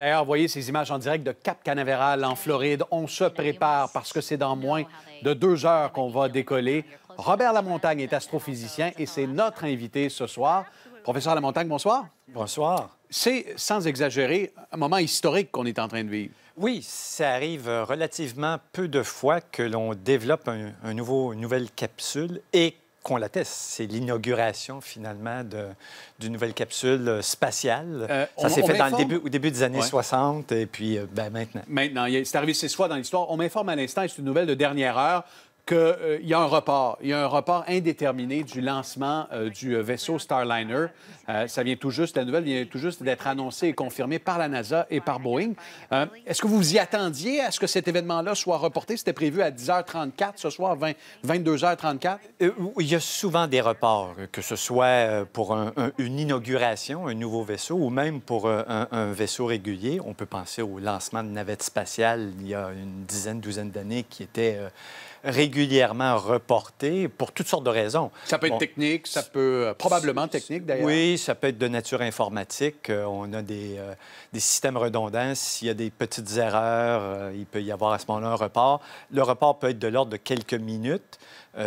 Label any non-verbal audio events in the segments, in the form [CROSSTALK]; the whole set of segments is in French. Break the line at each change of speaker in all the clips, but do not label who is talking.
D'ailleurs, voyez ces images en direct de Cap Canaveral en Floride. On se prépare parce que c'est dans moins de deux heures qu'on va décoller. Robert Lamontagne est astrophysicien et c'est notre invité ce soir. Professeur Lamontagne, bonsoir. Bonsoir. C'est, sans exagérer, un moment historique qu'on est en train de vivre. Oui, ça arrive euh, relativement peu de fois que l'on
développe un, nouveau, une nouvelle capsule et qu'on l'atteste. C'est l'inauguration,
finalement, d'une nouvelle capsule euh, spatiale. Euh, ça s'est fait au début des années
60 et puis euh, ben, maintenant.
Maintenant, c'est arrivé six fois dans l'histoire. On m'informe à l'instant, c'est une nouvelle de dernière heure qu'il euh, y a un report. Il y a un report indéterminé du lancement euh, du euh, vaisseau Starliner. ça vient tout juste, la nouvelle vient tout juste d'être annoncée et confirmée par la NASA et par Boeing. Est-ce que vous vous y attendiez à ce que cet événement-là soit reporté? C'était prévu à 10h34 ce soir, 20, 22h34? il y a souvent des reports, que
ce soit pour une inauguration, un nouveau vaisseau, ou même pour un, un, vaisseau régulier. On peut penser au lancement de navettes spatiales il y a une dizaine, douzaine d'années qui était régulièrement reporté pour toutes sortes de raisons. Ça peut être technique,
ça peut... Euh, probablement technique, d'ailleurs. Oui,
ça peut être de nature informatique. Euh, on a des, euh, des systèmes redondants. S'il y a des petites erreurs, il peut y avoir à ce moment-là un report. Le report peut être de l'ordre de quelques minutes.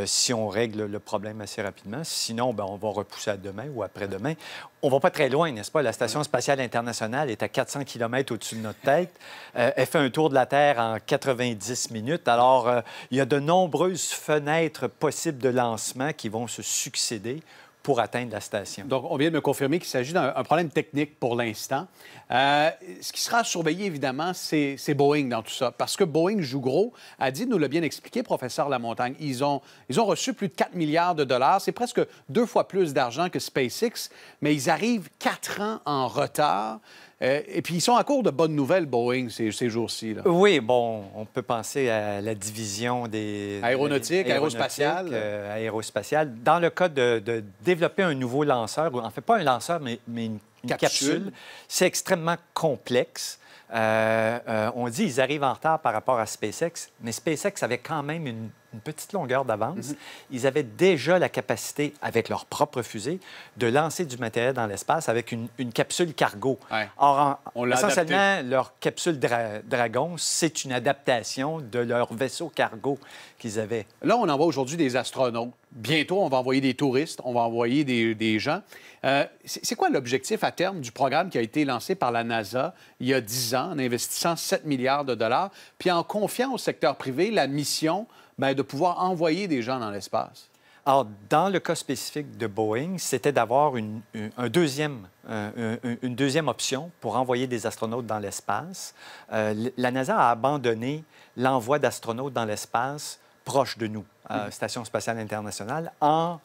si on règle le problème assez rapidement. Sinon, ben, on va repousser à demain ou après-demain on va pas très loin, n'est-ce pas? La Station spatiale internationale est à 400 km au-dessus de notre tête. Euh, elle fait un tour de la Terre en 90 minutes. Alors, euh, il y a de nombreuses fenêtres possibles de lancement qui vont se succéder pour atteindre
la station. Donc, on vient de me confirmer qu'il s'agit d'un problème technique pour l'instant. Euh, ce qui sera surveillé, évidemment, c'est Boeing dans tout ça, parce que Boeing joue gros. Adi nous l'a bien expliqué, professeur Lamontagne. Ils ont, ils ont reçu plus de 4 milliards de dollars. C'est presque deux fois plus d'argent que SpaceX, mais ils arrivent quatre ans en retard. Euh, et puis, ils sont à court de bonnes nouvelles, Boeing, ces, ces jours-ci. Oui, bon, on peut penser à la division
des... Aéronautique, aérospatiale. Euh, aérospatiale. Dans le cas de, développer un nouveau lanceur, en fait, pas un lanceur, mais, mais une, capsule, c'est extrêmement complexe. Euh, on dit qu'ils arrivent en retard par rapport à SpaceX, mais SpaceX avait quand même une une petite longueur d'avance, mhm. ils avaient déjà la capacité, avec leur propre fusée, de lancer du matériel dans l'espace avec une, capsule cargo. Or, essentiellement,
leur capsule Dragon, c'est une adaptation de leur vaisseau cargo qu'ils avaient. Là, on envoie aujourd'hui des astronautes. Bientôt, on va envoyer des touristes, on va envoyer des, gens. Euh, c'est quoi l'objectif à terme du programme qui a été lancé par la NASA il y a 10 ans en investissant 7 milliards de dollars, puis en confiant au secteur privé la mission ben, de pouvoir envoyer des gens dans l'espace? Alors, dans le cas spécifique de Boeing, c'était
d'avoir une, un deuxième, euh, une, deuxième option pour envoyer des astronautes dans l'espace. Euh, la NASA a abandonné l'envoi d'astronautes dans l'espace proche de nous, mhm. Station spatiale internationale, en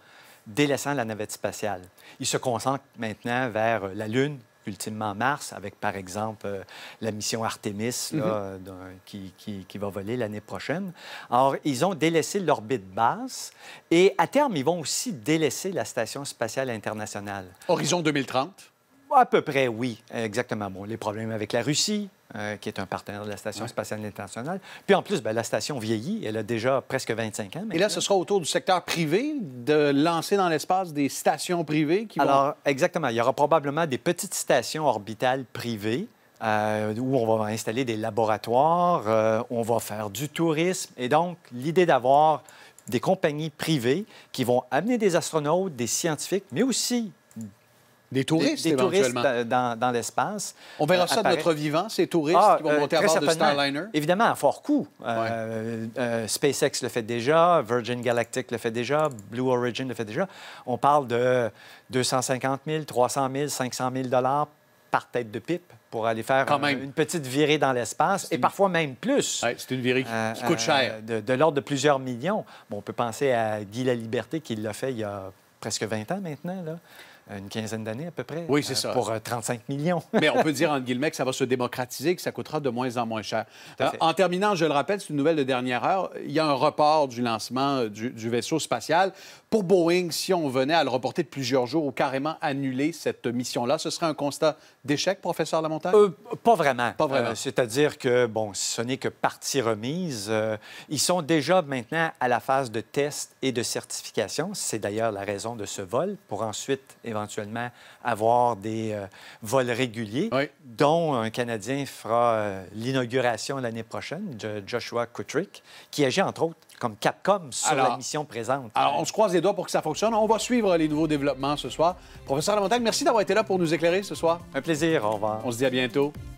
délaissant la navette spatiale. Ils se concentrent maintenant vers la Lune, ultimement mars, avec par exemple euh, la mission Artemis mhm. qui, qui, va voler l'année prochaine. Alors, ils ont délaissé l'orbite basse et à terme, ils vont aussi délaisser la Station spatiale internationale. Horizon 2030 à peu près, oui, exactement. les problèmes avec la Russie, euh, qui est un partenaire de la Station spatiale internationale. Puis en plus, ben, la station vieillit. Elle a déjà presque 25 ans. Et
là, ce sera autour du secteur privé de lancer dans l'espace des stations privées qui Alors, exactement. Il y aura probablement des petites stations orbitales privées euh,
où on va installer des laboratoires, euh, on va faire du tourisme. Et donc, l'idée d'avoir des compagnies privées qui vont amener des astronautes, des scientifiques, mais aussi des touristes, des, touristes dans, l'espace. On verra euh, ça de notre vivant,
ces touristes ah, qui vont euh, monter à bord de Starliner?
Évidemment, à fort coût. Euh, euh, SpaceX le fait déjà, Virgin Galactic le fait déjà, Blue Origin le fait déjà. On parle de 250 000, 300 000, 500 000 dollars par tête de pipe pour aller faire une petite virée dans l'espace et parfois même plus. c'est une virée qui, coûte cher. de, l'ordre de plusieurs millions. on peut penser à Guy Laliberté qui l'a fait il y a presque 20 ans maintenant. Là
une quinzaine d'années à peu près. Oui, c'est
euh, ça. Pour 35 euh, millions. [LAUGHS] Mais on peut dire, [LAUGHS] entre
guillemets, que ça va se démocratiser, que ça coûtera de moins en moins cher. en terminant, je le rappelle, c'est une nouvelle de dernière heure. Il y a un report du lancement euh, du, vaisseau spatial. Pour Boeing, si on venait à le reporter de plusieurs jours ou carrément annuler cette mission-là, ce serait un constat d'échec, professeur Lamontagne? pas vraiment. Pas vraiment.
C'est-à-dire que, bon, ce n'est que partie remise. ils sont déjà maintenant à la phase de test et de certification. C'est d'ailleurs la raison de ce vol pour ensuite éventuellement avoir des euh, vols réguliers, dont un Canadien fera euh, l'inauguration l'année prochaine de Joshua Kutrick, qui agit entre autres
comme Capcom sur la mission présente. Alors, on se croise les doigts pour que ça fonctionne. On va suivre les nouveaux développements ce soir. Professeur Lamontagne, merci d'avoir été là pour nous éclairer ce soir. Un plaisir. Au revoir. On se dit à bientôt.